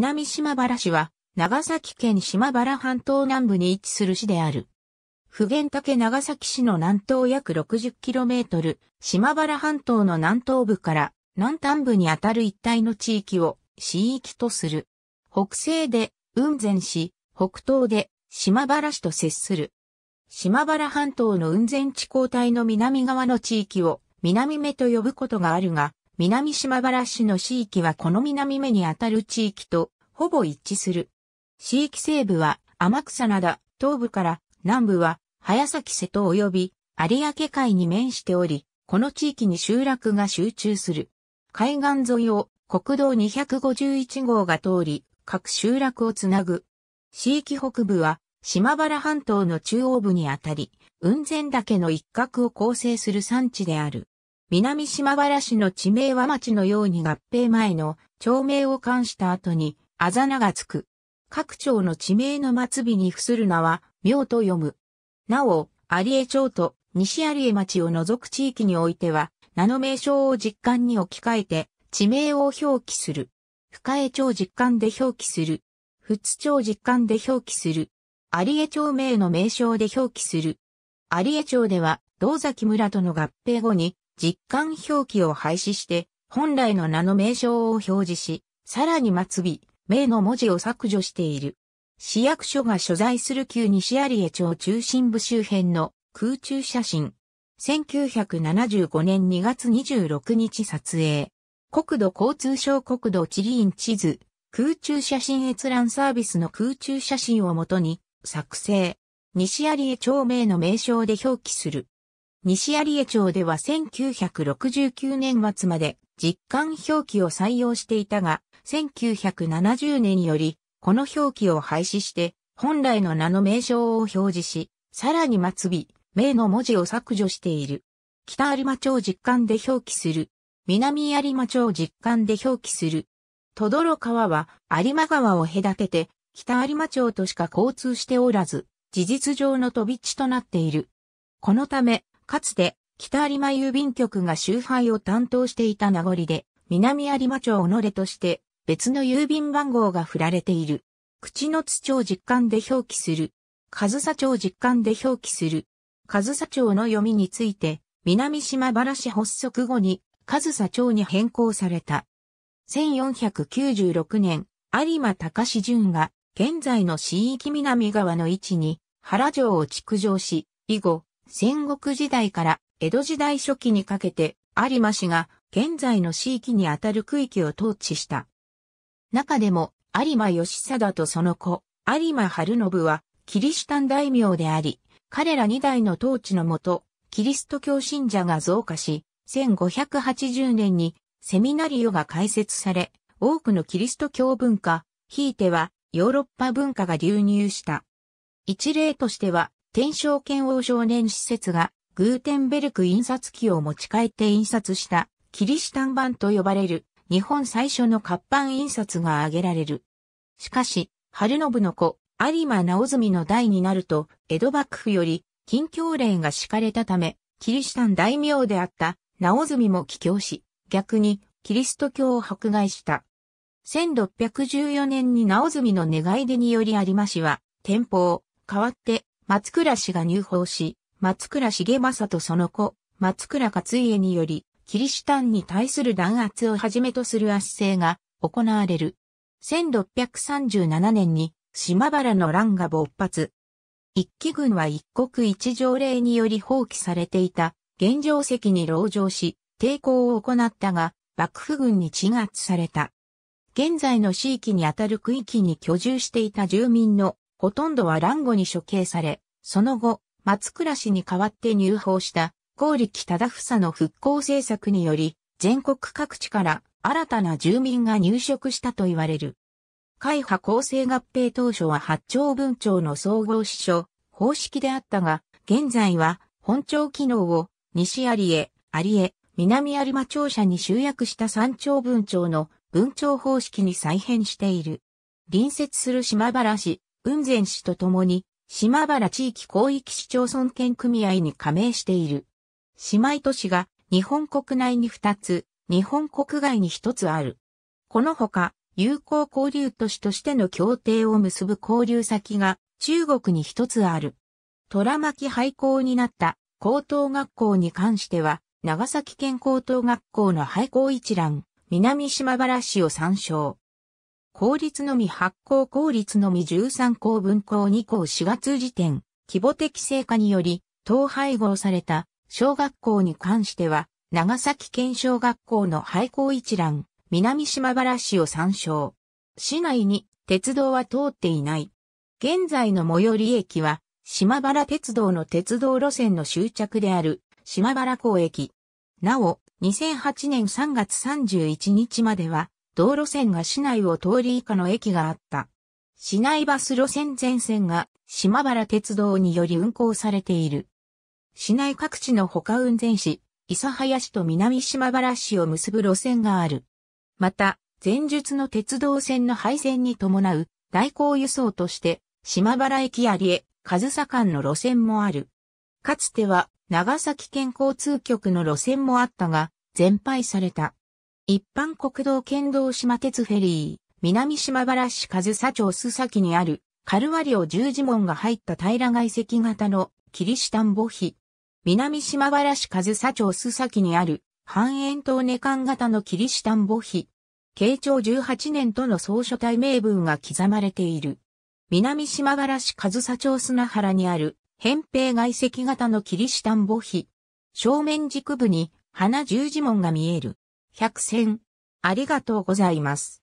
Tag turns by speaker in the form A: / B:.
A: 南島原市は、長崎県島原半島南部に位置する市である。普賢岳長崎市の南東約 60km、島原半島の南東部から南端部にあたる一帯の地域を市域とする。北西で雲仙市、北東で島原市と接する。島原半島の雲仙地交帯の南側の地域を南目と呼ぶことがあるが、南島原市の地域はこの南目にあたる地域とほぼ一致する。地域西部は天草灘、東部から南部は早崎瀬戸及び有明海に面しており、この地域に集落が集中する。海岸沿いを国道251号が通り、各集落をつなぐ。地域北部は島原半島の中央部にあたり、雲仙岳の一角を構成する産地である。南島原市の地名は町のように合併前の町名を冠した後にあざながつく。各町の地名の末尾に付する名は、名と読む。なお、有江町と西有江町を除く地域においては、名の名称を実感に置き換えて、地名を表記する。深江町実感で表記する。富津町実感で表記する。有江町名の名称で表記する。有江町では、道崎村との合併後に、実感表記を廃止して、本来の名の名称を表示し、さらに末尾、名の文字を削除している。市役所が所在する旧西有江町中心部周辺の空中写真。1975年2月26日撮影。国土交通省国土地理院地図、空中写真閲覧サービスの空中写真をもとに作成。西有江町名の名称で表記する。西有江町では1969年末まで実感表記を採用していたが、1970年よりこの表記を廃止して本来の名の名称を表示し、さらに末尾、名の文字を削除している。北有馬町実感で表記する。南有馬町実感で表記する。とどろ川は有馬川を隔てて北有馬町としか交通しておらず、事実上の飛び地となっている。このため、かつて北有馬郵便局が集配を担当していた名残で、南有馬町己として別の郵便番号が振られている。口の津町実感で表記する。上総町実感で表記する。上総町の読みについて、南島原市発足後に上総町に変更された。1496年、有馬隆淳が現在の市域南側の位置に原城を築城し、以後、戦国時代から江戸時代初期にかけて有馬氏が現在の地域にあたる区域を統治した。中でも有馬義貞とその子、有馬晴信はキリシタン大名であり、彼ら二代の統治のもと、キリスト教信者が増加し、1580年にセミナリオが開設され、多くのキリスト教文化、ひいてはヨーロッパ文化が流入した。一例としては、天正剣王少年施設がグーテンベルク印刷機を持ち帰って印刷したキリシタン版と呼ばれる日本最初の活版印刷が挙げられる。しかし、春信の子、有馬直澄の代になると、江戸幕府より近教令が敷かれたため、キリシタン大名であった直澄も帰郷し、逆にキリスト教を迫害した。1614年に直澄の願い出により有馬氏は、天保、代わって松倉氏が入法し、松倉重政とその子、松倉勝家により、キリシタンに対する弾圧をはじめとする圧政が行われる。1637年に島原の乱が勃発。一騎軍は一国一条例により放棄されていた現状席に籠城し、抵抗を行ったが、幕府軍に鎮圧された。現在の地域にあたる区域に居住していた住民のほとんどは乱語に処刑され、その後、松倉氏に代わって入法した、剛力忠房の復興政策により、全国各地から新たな住民が入植したと言われる。会派構成合併当初は八丁分町の総合支所、方式であったが、現在は本町機能を西有江、有江、南有馬庁舎に集約した三丁分町の分町方式に再編している。隣接する島原市、雲仙市とともに、島原地域広域市町村県組合に加盟している。姉妹都市が日本国内に2つ、日本国外に1つある。このほか、友好交流都市としての協定を結ぶ交流先が中国に1つある。虎巻廃校になった高等学校に関しては、長崎県高等学校の廃校一覧、南島原市を参照。公立のみ発行公立のみ13校分校2校4月時点、規模的成果により、統廃合された小学校に関しては、長崎県小学校の廃校一覧、南島原市を参照。市内に鉄道は通っていない。現在の最寄り駅は、島原鉄道の鉄道路線の終着である、島原港駅。なお、2008年3月31日までは、道路線が市内を通り以下の駅があった。市内バス路線全線が島原鉄道により運行されている。市内各地の他運転市、諫早市と南島原市を結ぶ路線がある。また、前述の鉄道線の廃線に伴う代行輸送として、島原駅ありへ、上総間の路線もある。かつては、長崎県交通局の路線もあったが、全廃された。一般国道県道島鉄フェリー、南島原市上佐町須崎にある、カルワリオ十字門が入った平外石型のキリシタンボ碑。南島原市上佐町須崎にある、半円筒根管型のキリシタンボ碑。慶長18年との総書体名分が刻まれている。南島原市上佐町砂原にある、扁平外石型のキリシタンボ碑。正面軸部に花十字門が見える。百戦。ありがとうございます。